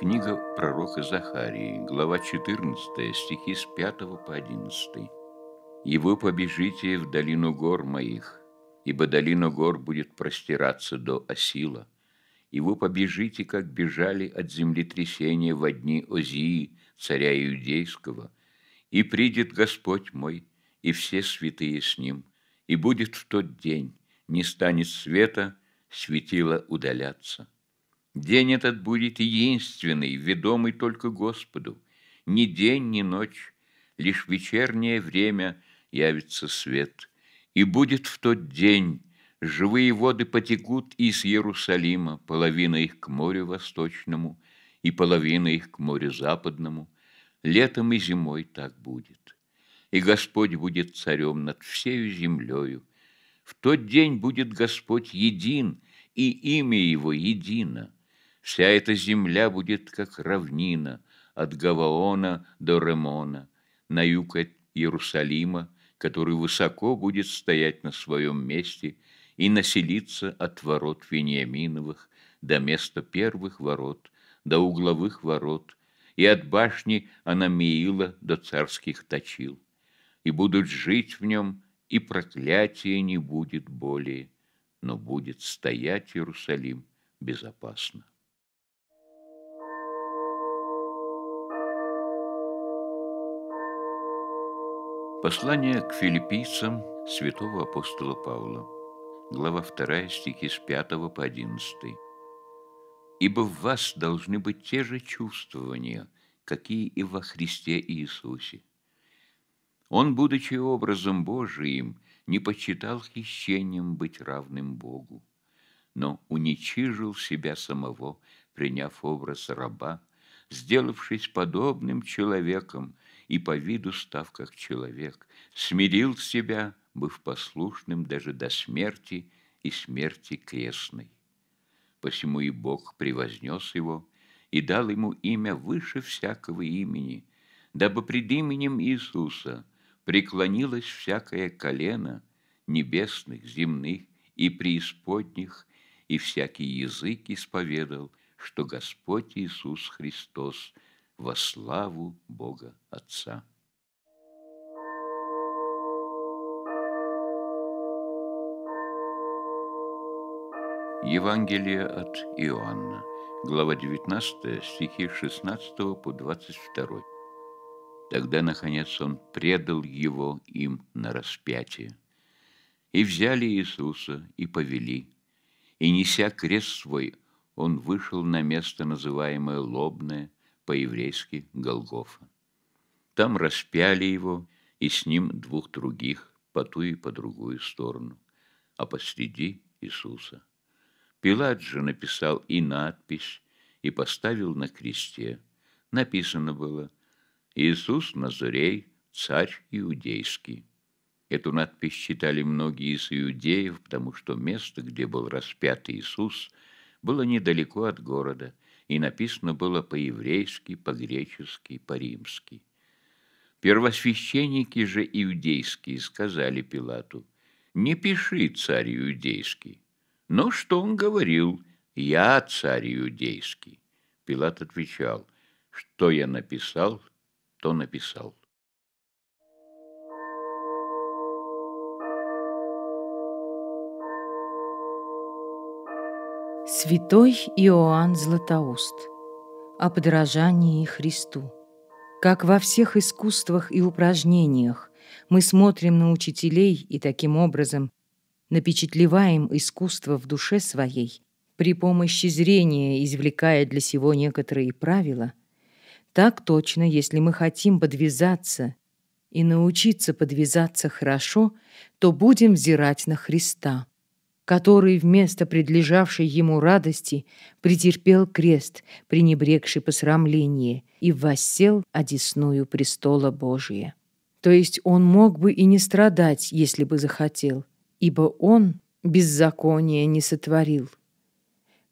Книга пророка Захарии, глава 14, стихи с 5 по 11. «И вы побежите в долину гор моих, ибо долина гор будет простираться до Осила, и вы побежите, как бежали от землетрясения в дни Озии, царя Иудейского, и придет Господь мой, и все святые с ним, и будет в тот день, не станет света, светило удаляться. День этот будет единственный, ведомый только Господу. Ни день, ни ночь, лишь вечернее время явится свет. И будет в тот день, живые воды потекут из Иерусалима, половина их к морю восточному и половина их к морю западному. Летом и зимой так будет. И Господь будет царем над всею землею. В тот день будет Господь един, и имя Его едино. Вся эта земля будет как равнина от Гаваона до Ремона, на юг от Иерусалима, который высоко будет стоять на своем месте и населиться от ворот Вениаминовых до места первых ворот, до угловых ворот, и от башни Анамиила до царских точил. И будут жить в нем, и проклятия не будет более, но будет стоять Иерусалим безопасно. Послание к филиппийцам святого апостола Павла. Глава 2, стихи с 5 по 11. «Ибо в вас должны быть те же чувствования, какие и во Христе Иисусе. Он, будучи образом Божиим, не почитал хищением быть равным Богу, но уничижил себя самого, приняв образ раба, сделавшись подобным человеком – и по виду став как человек, смирил себя, быв послушным даже до смерти и смерти крестной. Посему и Бог превознес его и дал ему имя выше всякого имени, дабы пред именем Иисуса преклонилось всякое колено небесных, земных и преисподних, и всякий язык исповедал, что Господь Иисус Христос – во славу Бога Отца. Евангелие от Иоанна, глава 19, стихи 16 по 22. Тогда, наконец, он предал его им на распятие. И взяли Иисуса, и повели. И, неся крест свой, он вышел на место, называемое Лобное, по-еврейски Голгофа. Там распяли его и с ним двух других по ту и по другую сторону, а посреди Иисуса. Пилат же написал и надпись, и поставил на кресте. Написано было «Иисус Назарей, царь иудейский». Эту надпись читали многие из иудеев, потому что место, где был распят Иисус, было недалеко от города – и написано было по-еврейски, по-гречески, по-римски. Первосвященники же иудейские сказали Пилату, «Не пиши, царь иудейский». Но что он говорил? «Я царь иудейский». Пилат отвечал, «Что я написал, то написал». Святой Иоанн Златоуст о подражании Христу. Как во всех искусствах и упражнениях мы смотрим на учителей и таким образом напечатлеваем искусство в душе своей, при помощи зрения извлекая для сего некоторые правила, так точно, если мы хотим подвязаться и научиться подвязаться хорошо, то будем взирать на Христа – который вместо предлежавшей ему радости претерпел крест, пренебрегший посрамление, и воссел одесную престола Божия. То есть он мог бы и не страдать, если бы захотел, ибо он беззакония не сотворил.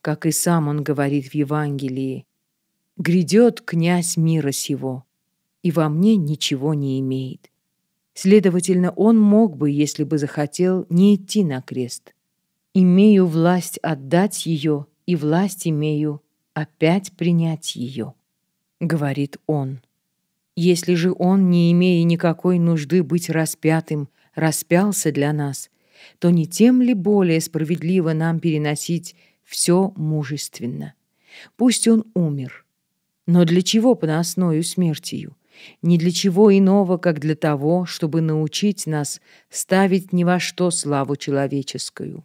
Как и сам он говорит в Евангелии, «Грядет князь мира сего, и во мне ничего не имеет». Следовательно, он мог бы, если бы захотел, не идти на крест имею власть отдать ее, и власть имею опять принять ее», — говорит он. Если же он, не имея никакой нужды быть распятым, распялся для нас, то не тем ли более справедливо нам переносить все мужественно? Пусть он умер. Но для чего поносною смертью? Не для чего иного, как для того, чтобы научить нас ставить ни во что славу человеческую.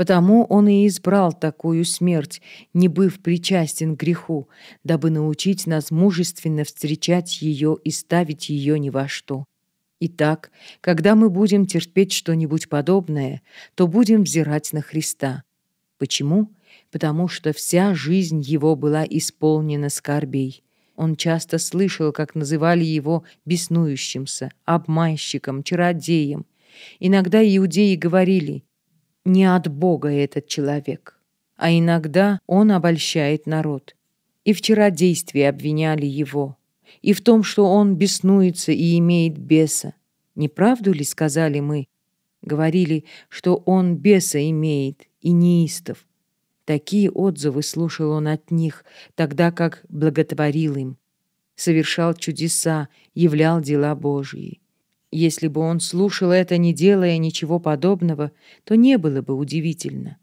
Потому он и избрал такую смерть, не быв причастен к греху, дабы научить нас мужественно встречать ее и ставить ее ни во что. Итак, когда мы будем терпеть что-нибудь подобное, то будем взирать на Христа. Почему? Потому что вся жизнь его была исполнена скорбей. Он часто слышал, как называли его беснующимся, обманщиком, чародеем. Иногда иудеи говорили не от Бога этот человек, а иногда он обольщает народ. И вчера действия обвиняли его, и в том, что он беснуется и имеет беса. Не правду ли, сказали мы? Говорили, что он беса имеет и неистов. Такие отзывы слушал он от них, тогда как благотворил им, совершал чудеса, являл дела Божьи. Если бы он слушал это, не делая ничего подобного, то не было бы удивительно.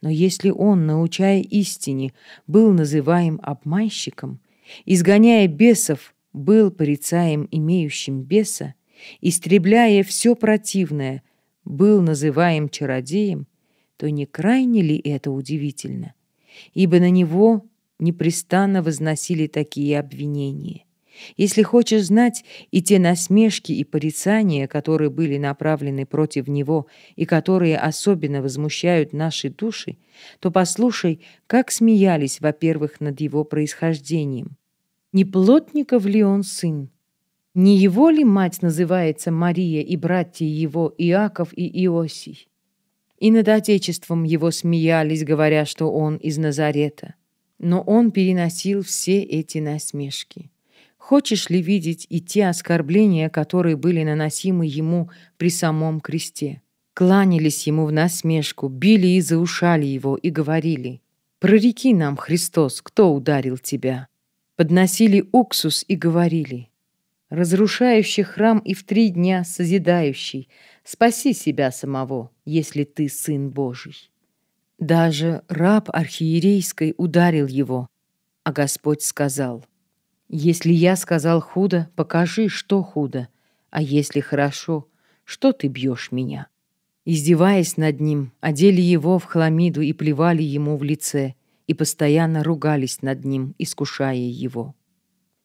Но если он, научая истине, был называем обманщиком, изгоняя бесов, был порицаем имеющим беса, истребляя все противное, был называем чародеем, то не крайне ли это удивительно? Ибо на него непрестанно возносили такие обвинения. Если хочешь знать и те насмешки и порицания, которые были направлены против него и которые особенно возмущают наши души, то послушай, как смеялись, во-первых, над его происхождением. Не плотников ли он сын? Не его ли мать называется Мария и братья его Иаков и Иосий? И над отечеством его смеялись, говоря, что он из Назарета. Но он переносил все эти насмешки. Хочешь ли видеть и те оскорбления, которые были наносимы ему при самом кресте? Кланялись ему в насмешку, били и заушали его и говорили «Прореки нам, Христос, кто ударил тебя?» Подносили уксус и говорили «Разрушающий храм и в три дня созидающий, спаси себя самого, если ты Сын Божий». Даже раб архиерейской ударил его, а Господь сказал — если я сказал худо, покажи, что худо, а если хорошо, что ты бьешь меня?» Издеваясь над ним, одели его в хламиду и плевали ему в лице, и постоянно ругались над ним, искушая его.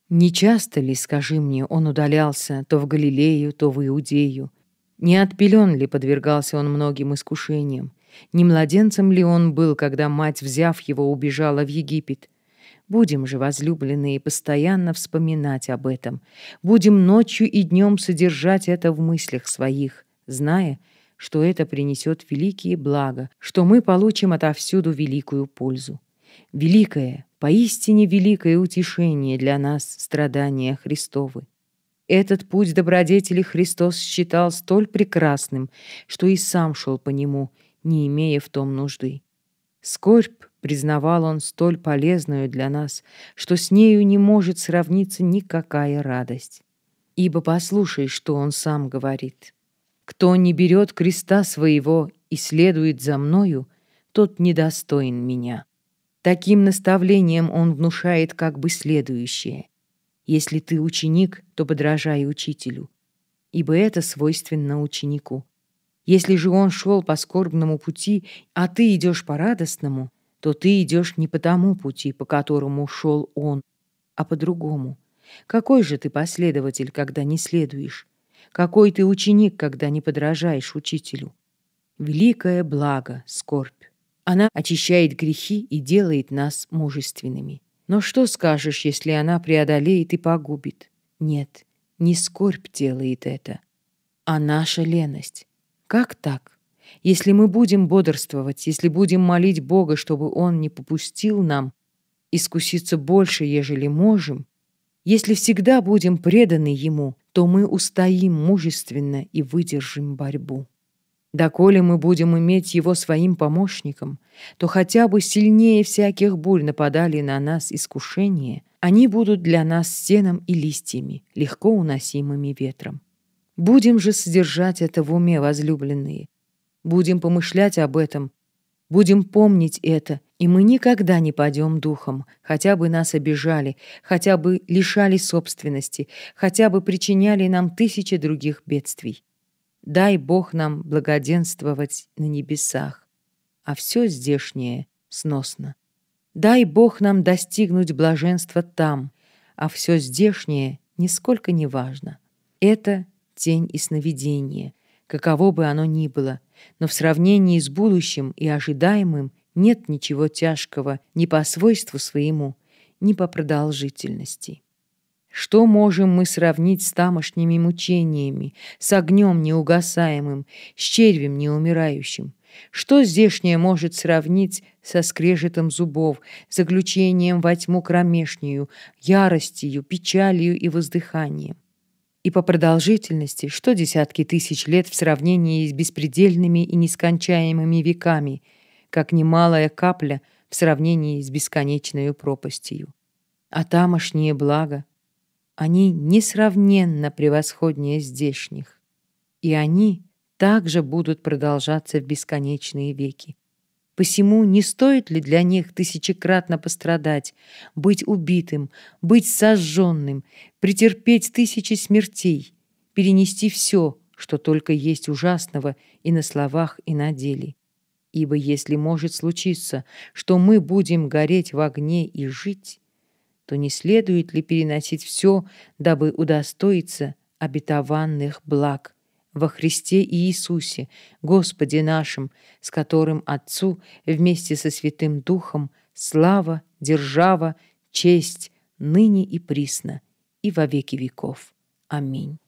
Не часто ли, скажи мне, он удалялся то в Галилею, то в Иудею? Не отпелен ли подвергался он многим искушениям? Не младенцем ли он был, когда мать, взяв его, убежала в Египет? Будем же, возлюбленные, постоянно вспоминать об этом. Будем ночью и днем содержать это в мыслях своих, зная, что это принесет великие блага, что мы получим отовсюду великую пользу. Великое, поистине великое утешение для нас страдания Христовы. Этот путь добродетели Христос считал столь прекрасным, что и сам шел по нему, не имея в том нужды. Скорбь Признавал он столь полезную для нас, что с нею не может сравниться никакая радость. Ибо послушай, что он сам говорит. «Кто не берет креста своего и следует за мною, тот недостоин меня». Таким наставлением он внушает как бы следующее. «Если ты ученик, то подражай учителю, ибо это свойственно ученику. Если же он шел по скорбному пути, а ты идешь по радостному — то ты идешь не по тому пути, по которому шел он, а по другому. Какой же ты последователь, когда не следуешь? Какой ты ученик, когда не подражаешь учителю? Великое благо — скорбь. Она очищает грехи и делает нас мужественными. Но что скажешь, если она преодолеет и погубит? Нет, не скорбь делает это, а наша леность. Как так? Если мы будем бодрствовать, если будем молить Бога, чтобы Он не попустил нам искуситься больше, ежели можем, если всегда будем преданы Ему, то мы устоим мужественно и выдержим борьбу. Доколе мы будем иметь его своим помощником, то хотя бы сильнее всяких бурь нападали на нас искушения, они будут для нас стеном и листьями, легко уносимыми ветром. Будем же содержать это в уме, возлюбленные, Будем помышлять об этом. Будем помнить это, и мы никогда не падем духом, хотя бы нас обижали, хотя бы лишали собственности, хотя бы причиняли нам тысячи других бедствий. Дай Бог нам благоденствовать на небесах, а все здешнее сносно. Дай Бог нам достигнуть блаженства там, а все здешнее нисколько не важно. Это тень и сновидение — каково бы оно ни было, но в сравнении с будущим и ожидаемым нет ничего тяжкого ни по свойству своему, ни по продолжительности. Что можем мы сравнить с тамошними мучениями, с огнем неугасаемым, с червем неумирающим? Что здешнее может сравнить со скрежетом зубов, заключением во тьму кромешнюю, яростью, печалью и воздыханием? и по продолжительности, что десятки тысяч лет в сравнении с беспредельными и нескончаемыми веками, как немалая капля в сравнении с бесконечной пропастью. А тамошние блага, они несравненно превосходнее здешних, и они также будут продолжаться в бесконечные веки. Посему не стоит ли для них тысячекратно пострадать, быть убитым, быть сожженным, претерпеть тысячи смертей, перенести все, что только есть ужасного и на словах, и на деле? Ибо если может случиться, что мы будем гореть в огне и жить, то не следует ли переносить все, дабы удостоиться обетованных благ? во Христе Иисусе, Господе нашим, с которым Отцу вместе со Святым Духом слава, держава, честь ныне и присно, и во веки веков. Аминь.